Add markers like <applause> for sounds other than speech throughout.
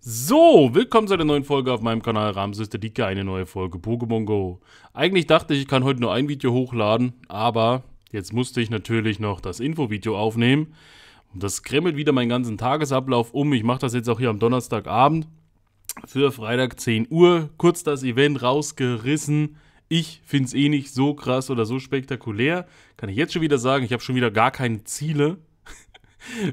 So, willkommen zu einer neuen Folge auf meinem Kanal Ramses der Dicke, eine neue Folge Pokémon Go. Eigentlich dachte ich, ich kann heute nur ein Video hochladen, aber jetzt musste ich natürlich noch das Infovideo aufnehmen. Und das kremmelt wieder meinen ganzen Tagesablauf um. Ich mache das jetzt auch hier am Donnerstagabend für Freitag 10 Uhr. Kurz das Event rausgerissen. Ich finde es eh nicht so krass oder so spektakulär. Kann ich jetzt schon wieder sagen, ich habe schon wieder gar keine Ziele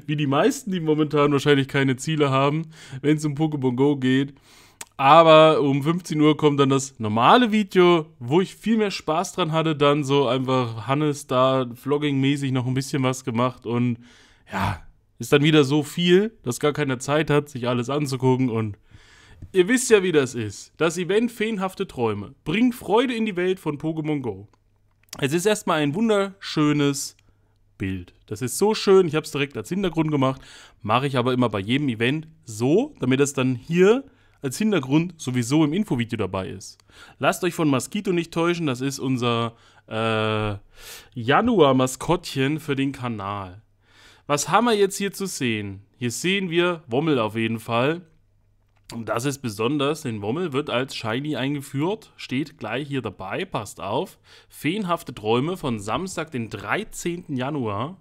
wie die meisten, die momentan wahrscheinlich keine Ziele haben, wenn es um Pokémon Go geht. Aber um 15 Uhr kommt dann das normale Video, wo ich viel mehr Spaß dran hatte, dann so einfach Hannes da vlogging-mäßig noch ein bisschen was gemacht und ja, ist dann wieder so viel, dass gar keiner Zeit hat, sich alles anzugucken und ihr wisst ja, wie das ist. Das Event Feenhafte Träume bringt Freude in die Welt von Pokémon Go. Es ist erstmal ein wunderschönes Bild. Das ist so schön, ich habe es direkt als Hintergrund gemacht, mache ich aber immer bei jedem Event so, damit es dann hier als Hintergrund sowieso im Infovideo dabei ist. Lasst euch von Mosquito nicht täuschen, das ist unser äh, Januar-Maskottchen für den Kanal. Was haben wir jetzt hier zu sehen? Hier sehen wir Wommel auf jeden Fall. Und das ist besonders, denn Wommel wird als Shiny eingeführt, steht gleich hier dabei, passt auf. Feenhafte Träume von Samstag, den 13. Januar.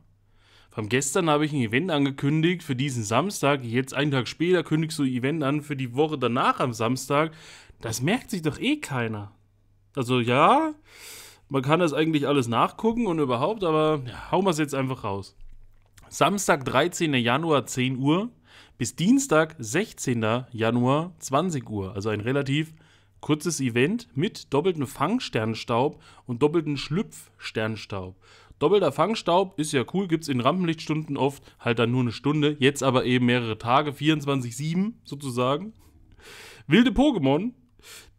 Vom gestern habe ich ein Event angekündigt für diesen Samstag. Jetzt einen Tag später kündigst du ein Event an für die Woche danach am Samstag. Das merkt sich doch eh keiner. Also ja, man kann das eigentlich alles nachgucken und überhaupt, aber ja, hauen wir es jetzt einfach raus. Samstag, 13. Januar, 10 Uhr. Bis Dienstag, 16. Januar, 20 Uhr. Also ein relativ kurzes Event mit doppeltem Fangsternstaub und doppeltem Schlüpfsternstaub. Doppelter Fangstaub ist ja cool, gibt es in Rampenlichtstunden oft halt dann nur eine Stunde, jetzt aber eben mehrere Tage, 24-7 sozusagen. Wilde Pokémon.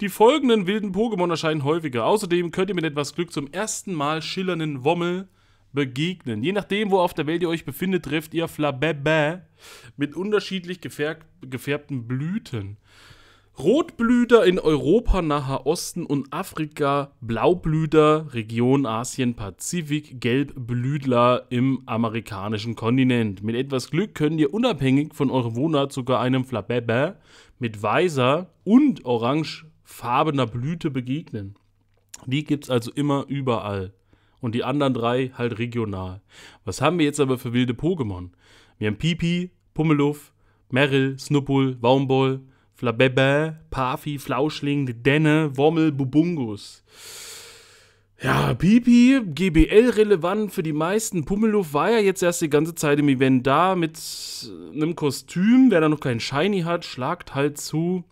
Die folgenden wilden Pokémon erscheinen häufiger. Außerdem könnt ihr mit etwas Glück zum ersten Mal schillernden Wommel, begegnen. Je nachdem, wo auf der Welt ihr euch befindet, trefft ihr Flabebe mit unterschiedlich gefärbten Blüten. Rotblüter in Europa, Naher Osten und Afrika, Blaublüter, Region Asien, Pazifik, Gelbblütler im amerikanischen Kontinent. Mit etwas Glück könnt ihr unabhängig von eurem Wohnort sogar einem Flabebe mit weißer und orangefarbener Blüte begegnen. Die gibt es also immer überall und die anderen drei halt regional. Was haben wir jetzt aber für wilde Pokémon? Wir haben Pipi, Pummeluff, Merrill, Snuppul, Waumboll, Flabebe, Pafi, Flauschling, Denne, Wommel, Bubungus. Ja, Pipi, GBL-relevant für die meisten. Pummeluff war ja jetzt erst die ganze Zeit im Event da mit einem Kostüm. Wer da noch keinen Shiny hat, schlagt halt zu.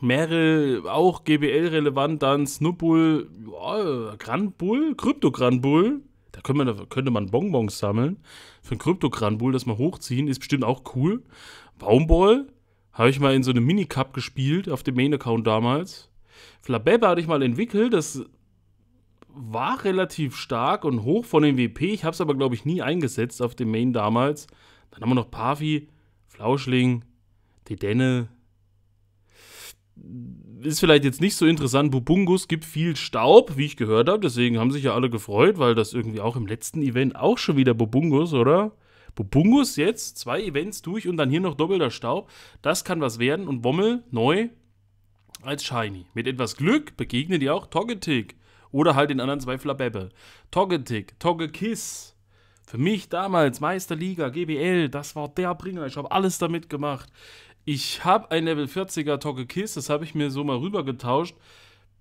Meryl, auch GBL-relevant, dann Snubbull, oh, Granbull, Kryptogranbull. Da könnte man, könnte man Bonbons sammeln. Für ein Kryptogranbull, das mal hochziehen, ist bestimmt auch cool. Baumball habe ich mal in so einem Minicup gespielt, auf dem Main-Account damals. Flabebe hatte ich mal entwickelt, das war relativ stark und hoch von dem WP. Ich habe es aber, glaube ich, nie eingesetzt auf dem Main damals. Dann haben wir noch Pavi, Flauschling, Dedenne, ist vielleicht jetzt nicht so interessant. Bubungus gibt viel Staub, wie ich gehört habe. Deswegen haben sich ja alle gefreut, weil das irgendwie auch im letzten Event auch schon wieder Bubungus, oder? Bubungus jetzt, zwei Events durch und dann hier noch doppelter Staub. Das kann was werden. Und Wommel neu als Shiny. Mit etwas Glück begegnet ihr auch Togetic. Oder halt den anderen zwei Flabebbe. Togetic, Togekiss. Für mich damals Meisterliga, GBL, das war der Bringer. Ich habe alles damit gemacht. Ich habe ein Level 40er Togekiss, das habe ich mir so mal rübergetauscht.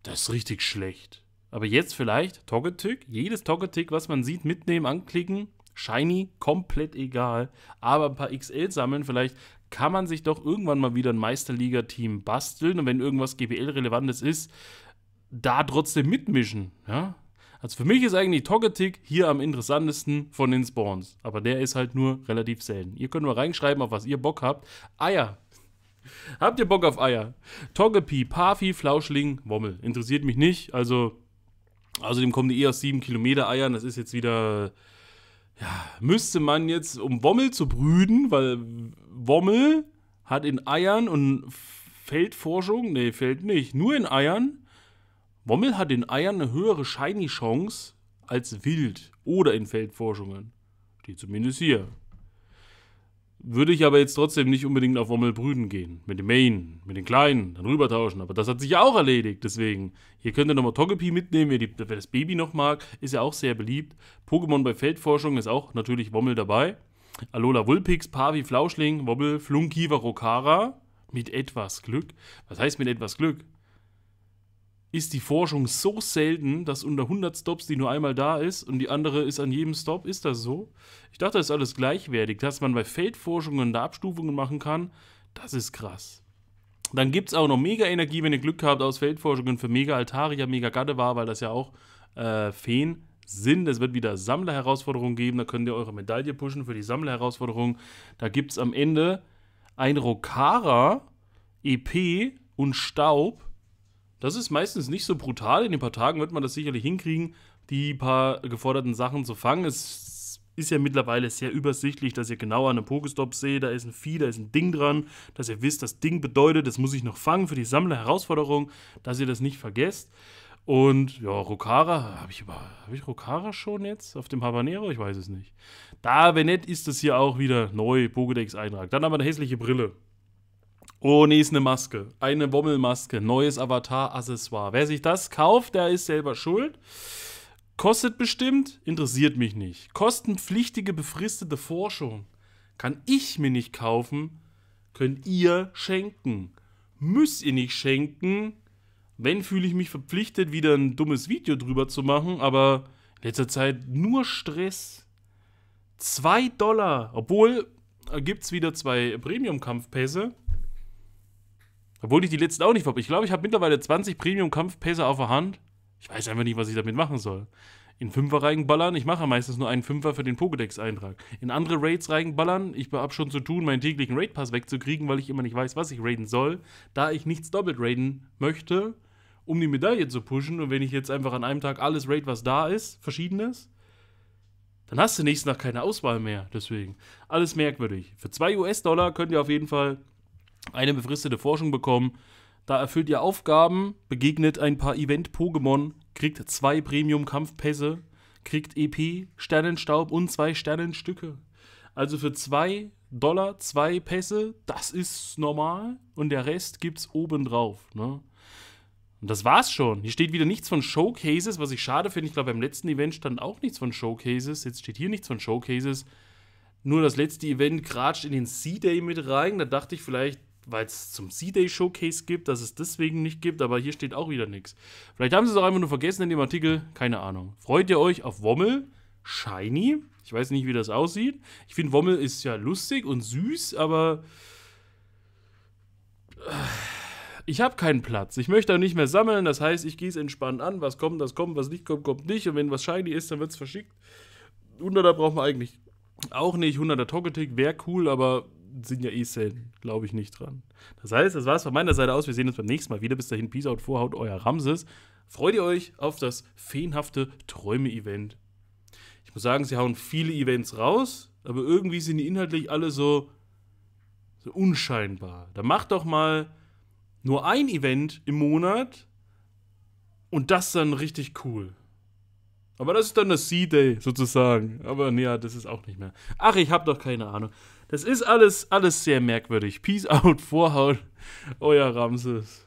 Das ist richtig schlecht. Aber jetzt vielleicht Togetick, jedes Togetick, was man sieht, mitnehmen, anklicken, shiny, komplett egal. Aber ein paar XL sammeln, vielleicht kann man sich doch irgendwann mal wieder ein Meisterliga-Team basteln und wenn irgendwas GBL-relevantes ist, da trotzdem mitmischen. Ja? Also für mich ist eigentlich Togetic hier am interessantesten von den Spawns. Aber der ist halt nur relativ selten. Ihr könnt mal reinschreiben, auf was ihr Bock habt. ah ja, Habt ihr Bock auf Eier? Toggepi, Pafi, Flauschling, Wommel. Interessiert mich nicht. Also, außerdem kommen die eh aus 7 Kilometer Eiern. Das ist jetzt wieder. Ja, müsste man jetzt, um Wommel zu brüden, weil Wommel hat in Eiern und Feldforschung, nee, Feld nicht, nur in Eiern. Wommel hat in Eiern eine höhere Shiny-Chance als Wild oder in Feldforschungen. Die zumindest hier. Würde ich aber jetzt trotzdem nicht unbedingt auf Wommelbrüden gehen. Mit dem Main, mit den Kleinen, dann rübertauschen. Aber das hat sich ja auch erledigt. Deswegen, Ihr könnt ja nochmal Togepi mitnehmen, wer, die, wer das Baby noch mag. Ist ja auch sehr beliebt. Pokémon bei Feldforschung ist auch natürlich Wommel dabei. Alola Wulpix, Pavi Flauschling, Wobbel, Flunkiva Rokara. Mit etwas Glück. Was heißt mit etwas Glück? ist die Forschung so selten, dass unter 100 Stops die nur einmal da ist und die andere ist an jedem Stop. Ist das so? Ich dachte, das ist alles gleichwertig. Dass man bei Feldforschungen da Abstufungen machen kann, das ist krass. Dann gibt es auch noch Mega-Energie, wenn ihr Glück habt, aus Feldforschungen für Mega-Altaria, Mega-Gatte war, weil das ja auch äh, Feen sind. Es wird wieder Sammlerherausforderungen geben, da könnt ihr eure Medaille pushen für die Sammlerherausforderung. Da gibt es am Ende ein Rokara, EP und Staub das ist meistens nicht so brutal. In ein paar Tagen wird man das sicherlich hinkriegen, die paar geforderten Sachen zu fangen. Es ist ja mittlerweile sehr übersichtlich, dass ihr genau an einem Pokestop seht, da ist ein Vieh, da ist ein Ding dran, dass ihr wisst, das Ding bedeutet, das muss ich noch fangen für die Sammlerherausforderung, dass ihr das nicht vergesst. Und ja, Rokara, habe ich, hab ich Rokara schon jetzt auf dem Habanero? Ich weiß es nicht. Da, wenn nicht, ist das hier auch wieder neu, Pokédex-Eintrag. Dann aber eine hässliche Brille. Oh nee, ist eine Maske. Eine Bommelmaske. Neues Avatar-Accessoire. Wer sich das kauft, der ist selber schuld. Kostet bestimmt, interessiert mich nicht. Kostenpflichtige befristete Forschung. Kann ich mir nicht kaufen, könnt ihr schenken. Müsst ihr nicht schenken. Wenn fühle ich mich verpflichtet, wieder ein dummes Video drüber zu machen, aber in letzter Zeit nur Stress. 2 Dollar, obwohl äh, gibt es wieder zwei Premium-Kampfpässe obwohl ich die letzten auch nicht habe. Ich glaube, ich habe mittlerweile 20 Premium-Kampfpässe auf der Hand. Ich weiß einfach nicht, was ich damit machen soll. In Fünfer reinballern, ich mache meistens nur einen Fünfer für den Pokédex-Eintrag. In andere Raids reinballern, ich habe schon zu tun, meinen täglichen Raid-Pass wegzukriegen, weil ich immer nicht weiß, was ich raiden soll, da ich nichts doppelt raiden möchte, um die Medaille zu pushen. Und wenn ich jetzt einfach an einem Tag alles raid, was da ist, verschiedenes, dann hast du nächsten Tag keine Auswahl mehr. Deswegen, alles merkwürdig. Für 2 US-Dollar könnt ihr auf jeden Fall eine befristete Forschung bekommen. Da erfüllt ihr Aufgaben, begegnet ein paar Event-Pokémon, kriegt zwei Premium-Kampfpässe, kriegt EP, Sternenstaub und zwei Sternenstücke. Also für zwei Dollar zwei Pässe, das ist normal und der Rest gibt's obendrauf. Ne? Und das war's schon. Hier steht wieder nichts von Showcases, was ich schade finde. Ich glaube, beim letzten Event stand auch nichts von Showcases. Jetzt steht hier nichts von Showcases. Nur das letzte Event gratscht in den Sea day mit rein. Da dachte ich vielleicht, weil es zum C-Day-Showcase gibt, dass es deswegen nicht gibt, aber hier steht auch wieder nichts. Vielleicht haben sie es auch einfach nur vergessen in dem Artikel, keine Ahnung. Freut ihr euch auf Wommel? Shiny? Ich weiß nicht, wie das aussieht. Ich finde, Wommel ist ja lustig und süß, aber äh, ich habe keinen Platz. Ich möchte auch nicht mehr sammeln. Das heißt, ich gehe es entspannt an. Was kommt, das kommt. Was nicht kommt, kommt nicht. Und wenn was shiny ist, dann wird es verschickt. 100er brauchen wir eigentlich auch nicht. 100er Togetic wäre cool, aber sind ja eh selten. Glaube ich nicht dran. Das heißt, das war es von meiner Seite aus. Wir sehen uns beim nächsten Mal wieder. Bis dahin, Peace out, Vorhaut, euer Ramses. Freut ihr euch auf das feenhafte Träume-Event. Ich muss sagen, sie hauen viele Events raus, aber irgendwie sind die inhaltlich alle so, so unscheinbar. Da macht doch mal nur ein Event im Monat und das dann richtig cool. Aber das ist dann das Sea day sozusagen. Aber naja, das ist auch nicht mehr. Ach, ich habe doch keine Ahnung. Das ist alles, alles sehr merkwürdig. Peace out, <laughs> Vorhaut, euer Ramses.